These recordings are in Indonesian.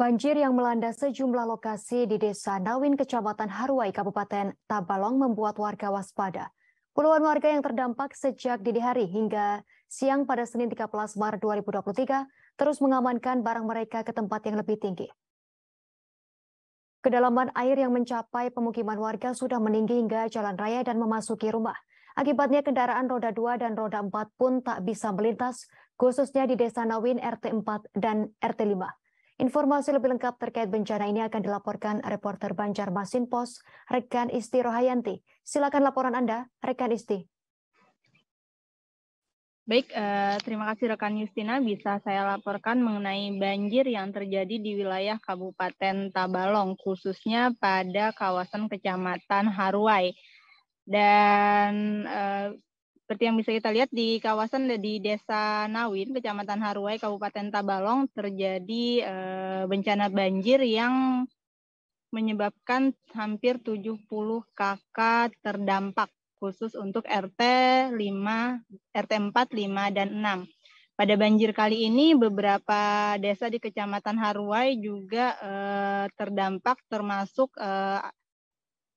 Banjir yang melanda sejumlah lokasi di Desa Nawin, Kecamatan Haruai, Kabupaten Tabalong membuat warga waspada. Puluhan warga yang terdampak sejak dini hari hingga siang pada Senin 13 Maret 2023 terus mengamankan barang mereka ke tempat yang lebih tinggi. Kedalaman air yang mencapai pemukiman warga sudah meninggi hingga jalan raya dan memasuki rumah. Akibatnya kendaraan roda 2 dan roda 4 pun tak bisa melintas, khususnya di Desa Nawin RT 4 dan RT 5. Informasi lebih lengkap terkait bencana ini akan dilaporkan reporter Banjarmasin Pos, rekan Isti Rohayanti. Silakan laporan Anda, rekan Isti. Baik, eh, terima kasih rekan Justina bisa saya laporkan mengenai banjir yang terjadi di wilayah Kabupaten Tabalong, khususnya pada kawasan Kecamatan Haruai. Dan eh, seperti yang bisa kita lihat di kawasan di Desa Nawin, Kecamatan Haruai, Kabupaten Tabalong terjadi e, bencana banjir yang menyebabkan hampir 70 KK terdampak khusus untuk RT 5, RT 4, 5 dan 6. Pada banjir kali ini beberapa desa di Kecamatan Haruai juga e, terdampak termasuk e,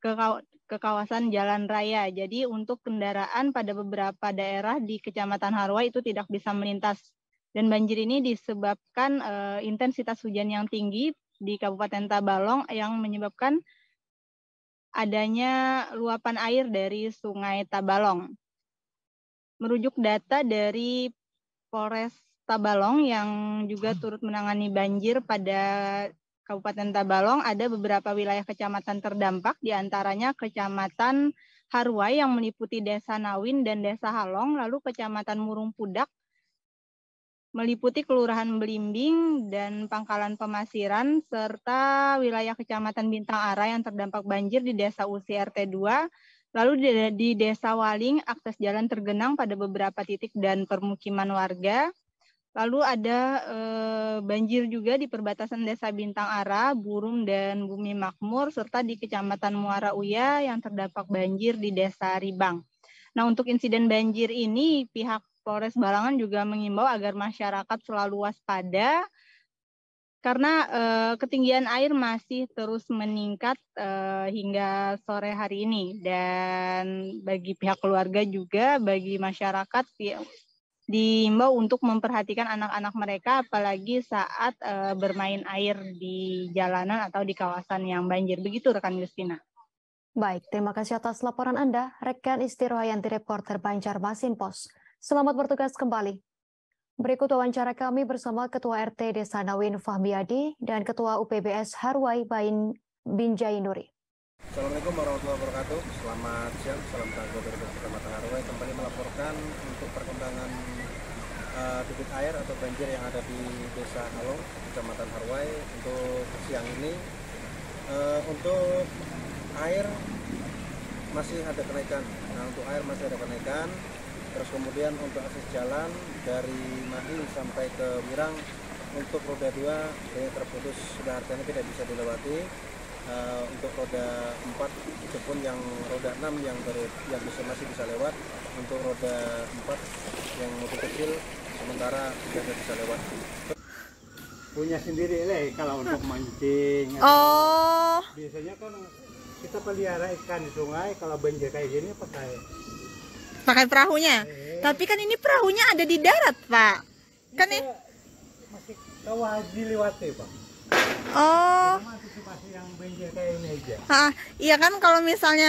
ke, ke kawasan jalan raya. Jadi untuk kendaraan pada beberapa daerah di Kecamatan Harwa itu tidak bisa melintas. Dan banjir ini disebabkan e, intensitas hujan yang tinggi di Kabupaten Tabalong yang menyebabkan adanya luapan air dari Sungai Tabalong. Merujuk data dari Polres Tabalong yang juga hmm. turut menangani banjir pada Kabupaten Tabalong ada beberapa wilayah kecamatan terdampak, diantaranya Kecamatan Harwai yang meliputi Desa Nawin dan Desa Halong, lalu Kecamatan Murung Pudak meliputi Kelurahan Belimbing dan Pangkalan Pemasiran, serta wilayah Kecamatan Bintang Ara yang terdampak banjir di Desa Usi RT 2, lalu di Desa Waling akses jalan tergenang pada beberapa titik dan permukiman warga, Lalu ada eh, banjir juga di perbatasan Desa Bintang Ara, Burung dan Bumi Makmur serta di Kecamatan Muara Uya yang terdampak banjir di Desa Ribang. Nah, untuk insiden banjir ini pihak Polres Balangan juga mengimbau agar masyarakat selalu waspada karena eh, ketinggian air masih terus meningkat eh, hingga sore hari ini dan bagi pihak keluarga juga bagi masyarakat diimbau untuk memperhatikan anak-anak mereka apalagi saat e, bermain air di jalanan atau di kawasan yang banjir. Begitu rekan Yustina. Baik, terima kasih atas laporan Anda, rekan Isti Rohayanti, reporter Banjarmasin Pos. Selamat bertugas kembali. Berikut wawancara kami bersama Ketua RT Desa Nawin Fahmiadi dan Ketua UPBS Harwai Bain Binjai Nuri. Assalamualaikum warahmatullahi wabarakatuh. Selamat siang, salam sejahtera dilakukan untuk perkembangan uh, debit air atau banjir yang ada di Desa Halong, Kecamatan Harwai untuk siang ini. Uh, untuk air masih ada kenaikan. Nah, untuk air masih ada kenaikan. Terus kemudian untuk akses jalan dari Mahi sampai ke Mirang untuk roda 2 ini terputus sudah artinya tidak bisa dilewati. Uh, untuk roda 4 itu pun yang roda 6 yang ber, yang bisa masih bisa lewat untuk roda empat yang motor kecil sementara tidak bisa lewat punya sendiri leh kalau untuk mancing oh biasanya kan kita pelihara ikan di sungai kalau banjir kayak gini pakai pakai perahunya eh. tapi kan ini perahunya ada di darat pak ini kan iya, ini masih kawah lewati pak Oh. yang banjir kayak ini aja. Ah, iya kan kalau misalnya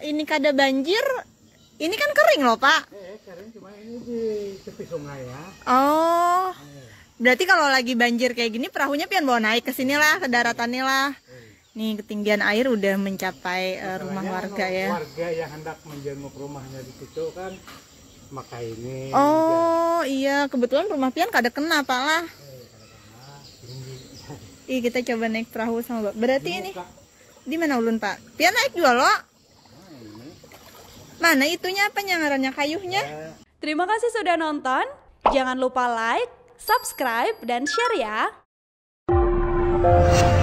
ini kada banjir, ini kan kering loh pak. Eh, eh, kering cuma ini di tepi sungai ya. Oh. Eh. Berarti kalau lagi banjir kayak gini perahunya pian bawa naik ke sini lah ke iya. daratanilah. lah. Iya. Nih ketinggian air udah mencapai eh, Masalahnya rumah warga ya. Warga yang hendak menjenguk rumahnya di situ kan maka ini. Oh ya. iya kebetulan rumah pian kada kena pak lah. Eh, Ih kita coba naik perahu sama pak. Berarti ini di mana ulun pak? Pian naik dua loh. Mana itunya apa nyangarannya kayuhnya? Ya. Terima kasih sudah nonton. Jangan lupa like, subscribe, dan share ya.